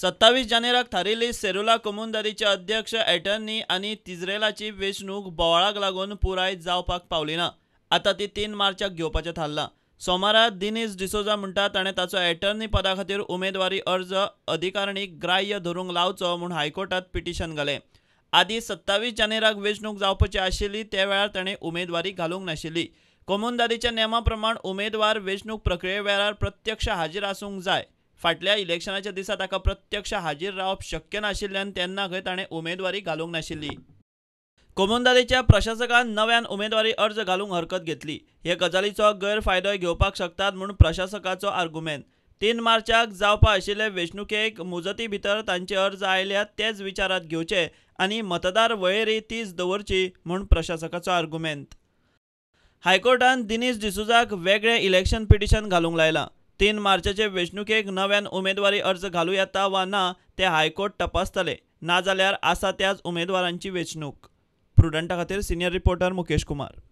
सत्तावीस जानेराक थारिल्ली सेरुला कोमुंदारीचे अध्यक्ष एटर्नी आणि तिजरेलाची वेंचणूक बोवाळाक लागून पुराय जावपाक पावली ना आता ती तीन मार्चाक घेवपाचें थारलां सोमारा दिनेश डिसोजा म्हणटा ताणें ताचो एटर्नी पदा खातीर उमेदवारी अर्ज अधिकारणीक ग्राह्य धरूंक लावचो म्हूण हायकोर्टात पिटिशन घाले आदीं सत्तावीस जानेराक वेंचणूक जावपाची आशिल्ली त्या वेळार ताणें उमेदवारी घालूंक नाशिल्ली कोमुंदारीच्या नेमा प्रमाण उमेदवार वेंचणूक प्रक्रिये वेळार प्रत्यक्ष हाजीर आसूंक जाय फाटल्या इलेक्शनाच्या दिसा ताका प्रत्यक्ष हाजीर रावप शक्य नाशिल्ल्यान तेन्ना खंय ताणें उमेदवारी घालूंक नाशिल्ली कोमुंदारीच्या प्रशासकान नव्यान उमेदवारी अर्ज घालूंक हरकत घेतली हे गजालीचो गैरफायदोय घेवपाक शकतात म्हूण प्रशासकाचो आर्गुमेंट तीन मार्चाक जावपा आशिल्ले वेंचणुकेक मुजती भितर तांचे अर्ज आयल्यात तेच विचारात घेवचे आनी मतदार वळेरी तीच दवरची म्हूण प्रशासकाचो आर्गुमेंत हायकोर्टान दिनीश डिसुजाक वेगळे इलेक्शन पिटिशन घालूंक लायलां तीन मार्चाचे वेंचणुकेक नव्यान उमेदवारी अर्ज घालू येता वा ना ते हायकोर्ट तपासतले ना जाल्यार आसा त्याच उमेदवारांची वेचणूक प्रुडंटा खातीर सिनियर रिपोर्टर मुकेश कुमार